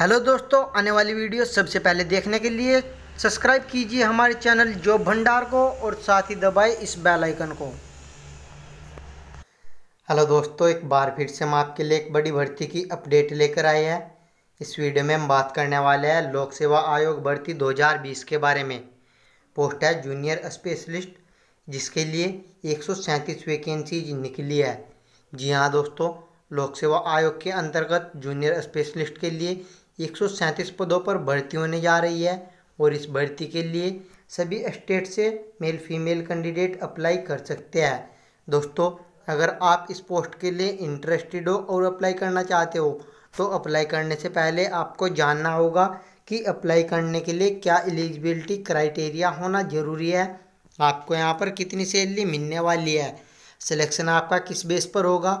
hello दोस्तों आने वाली वीडियो सबसे पहले देखने के लिए सब्सक्राइब कीजिए हमारे चैनल जॉब भंडार को और साथ ही दबाए इस बेल आइकन को हेलो दोस्तों एक बार फिर से हम आपके लिए एक बड़ी भर्ती की अपडेट लेकर आए हैं इस वीडियो में हम बात करने वाले हैं लोक सेवा आयोग भर्ती 2020 के बारे में पोस्ट है जूनियर स्पेशलिस्ट जिसके लिए एक वैकेंसी निकली है जी हाँ दोस्तों लोक सेवा आयोग के अंतर्गत जूनियर स्पेशलिस्ट के लिए एक पदों पर भर्ती होने जा रही है और इस भर्ती के लिए सभी स्टेट से मेल फीमेल कैंडिडेट अप्लाई कर सकते हैं दोस्तों अगर आप इस पोस्ट के लिए इंटरेस्टेड हो और अप्लाई करना चाहते हो तो अप्लाई करने से पहले आपको जानना होगा कि अप्लाई करने के लिए क्या एलिजिबिलिटी क्राइटेरिया होना ज़रूरी है आपको यहाँ पर कितनी सैलरी मिलने वाली है सिलेक्शन आपका किस बेस पर होगा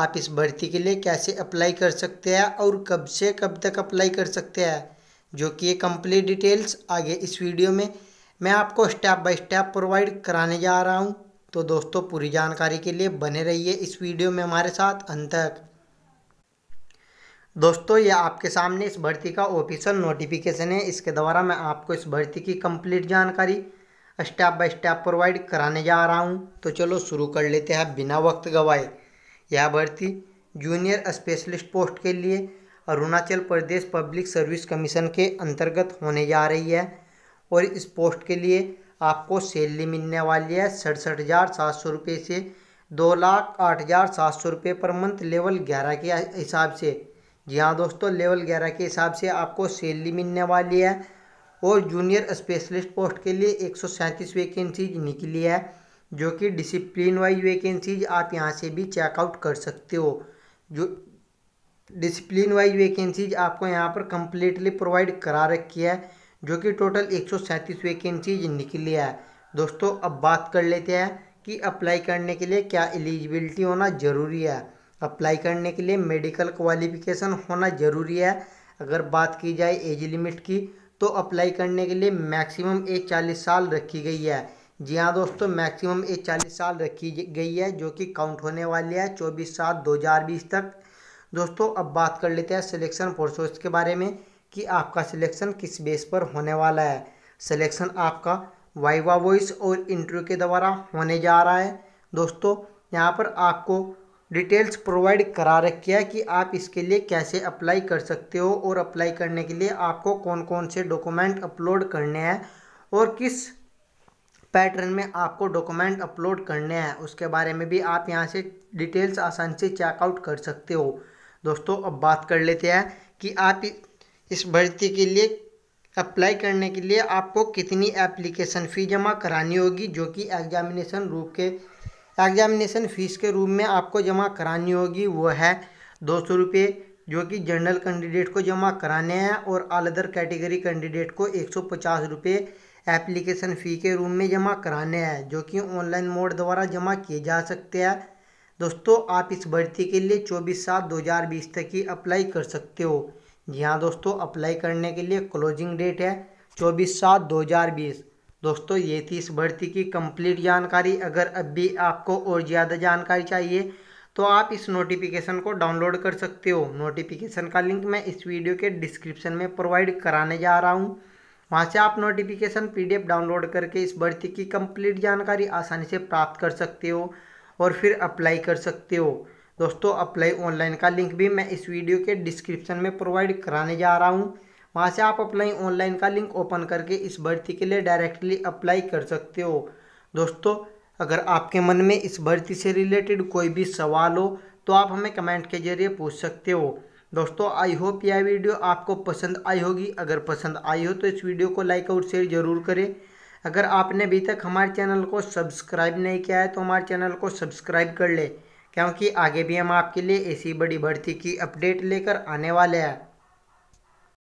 आप इस भर्ती के लिए कैसे अप्लाई कर सकते हैं और कब से कब तक अप्लाई कर सकते हैं जो कि ये कंप्लीट डिटेल्स आगे इस वीडियो में मैं आपको स्टेप बाय स्टेप प्रोवाइड कराने जा रहा हूँ तो दोस्तों पूरी जानकारी के लिए बने रहिए इस वीडियो में हमारे साथ अंत तक दोस्तों ये आपके सामने इस भर्ती का ऑफिशियल नोटिफिकेशन है इसके द्वारा मैं आपको इस भर्ती की कंप्लीट जानकारी स्टेप बाय स्टेप प्रोवाइड कराने जा रहा हूँ तो चलो शुरू कर लेते हैं बिना वक्त गवाए यह भर्ती जूनियर स्पेशलिस्ट पोस्ट के लिए Arunachal Pradesh public service commission के अंतर्गत होने जा रही है और इस पोस्ट के लिए आपको सैलरी मिलने वाली है सड़सठ हज़ार सात सौ रुपये से दो लाख आठ हज़ार सात सौ रुपये पर मंथ लेवल ग्यारह के हिसाब से जी हाँ दोस्तों लेवल ग्यारह के हिसाब से आपको सैलरी मिलने वाली है और जूनियर स्पेशलिस्ट पोस्ट के लिए एक सौ सैंतीस वैकेंसी निकली है जो कि डिसिप्लिन वाइज वैकेंसीज आप यहाँ से भी चेकआउट कर सकते हो जो डिसिप्लिन वाइज वैकेंसीज आपको यहाँ पर कम्प्लीटली प्रोवाइड करा रखी है जो कि टोटल एक सौ सैंतीस वैकेंसीज निकली है दोस्तों अब बात कर लेते हैं कि अप्लाई करने के लिए क्या एलिजिबिलिटी होना ज़रूरी है अप्लाई करने के लिए मेडिकल क्वालिफिकेशन होना ज़रूरी है अगर बात की जाए एज लिमिट की तो अप्लाई करने के लिए मैक्सिमम एज चालीस साल रखी गई है जी हाँ दोस्तों मैक्सिमम एज चालीस साल रखी गई है जो कि काउंट होने वाली है चौबीस सात दो हज़ार बीस तक दोस्तों अब बात कर लेते हैं सिलेक्शन प्रोसेस के बारे में कि आपका सिलेक्शन किस बेस पर होने वाला है सिलेक्शन आपका वाइवा वॉइस और इंटरव्यू के द्वारा होने जा रहा है दोस्तों यहाँ पर आपको डिटेल्स प्रोवाइड करा रखी है कि आप इसके लिए कैसे अप्लाई कर सकते हो और अप्लाई करने के लिए आपको कौन कौन से डॉक्यूमेंट अपलोड करने हैं और किस पैटर्न में आपको डॉक्यूमेंट अपलोड करने हैं उसके बारे में भी आप यहाँ से डिटेल्स आसान से चेकआउट कर सकते हो दोस्तों अब बात कर लेते हैं कि आप इस भर्ती के लिए अप्लाई करने के लिए आपको कितनी एप्लीकेशन फ़ी जमा करानी होगी जो कि एग्जामिनेशन रूप के एग्जामिनेशन फ़ीस के रूप में आपको जमा करानी होगी वो है दो सौ रुपये जो कि जनरल कैंडिडेट को जमा कराने हैं और अलदर कैटेगरी कैंडिडेट को एक सौ पचास रुपये एप्लीकेशन फ़ी के रूप में जमा कराने हैं जो कि ऑनलाइन मोड द्वारा जमा किए जा सकते हैं दोस्तों आप इस भर्ती के लिए 24 सात 2020 तक ही अप्लाई कर सकते हो जी हाँ दोस्तों अप्लाई करने के लिए क्लोजिंग डेट है 24 सात 2020 दोस्तों ये थी इस भर्ती की कंप्लीट जानकारी अगर अब भी आपको और ज़्यादा जानकारी चाहिए तो आप इस नोटिफिकेशन को डाउनलोड कर सकते हो नोटिफिकेशन का लिंक मैं इस वीडियो के डिस्क्रिप्शन में प्रोवाइड कराने जा रहा हूँ वहाँ से आप नोटिफिकेशन पीडीएफ डाउनलोड करके इस भर्ती की कंप्लीट जानकारी आसानी से प्राप्त कर सकते हो और फिर अप्लाई कर सकते हो दोस्तों अप्लाई ऑनलाइन का लिंक भी मैं इस वीडियो के डिस्क्रिप्शन में प्रोवाइड कराने जा रहा हूँ वहाँ से आप अप्लाई ऑनलाइन का लिंक ओपन करके इस भर्ती के लिए डायरेक्टली अप्लाई कर सकते हो दोस्तों अगर आपके मन में इस भर्ती से रिलेटेड कोई भी सवाल हो तो आप हमें कमेंट के जरिए पूछ सकते हो दोस्तों आई होप यह वीडियो आपको पसंद आई होगी अगर पसंद आई हो तो इस वीडियो को लाइक और शेयर ज़रूर करें अगर आपने अभी तक हमारे चैनल को सब्सक्राइब नहीं किया है तो हमारे चैनल को सब्सक्राइब कर ले क्योंकि आगे भी हम आपके लिए ऐसी बड़ी भर्ती की अपडेट लेकर आने वाले हैं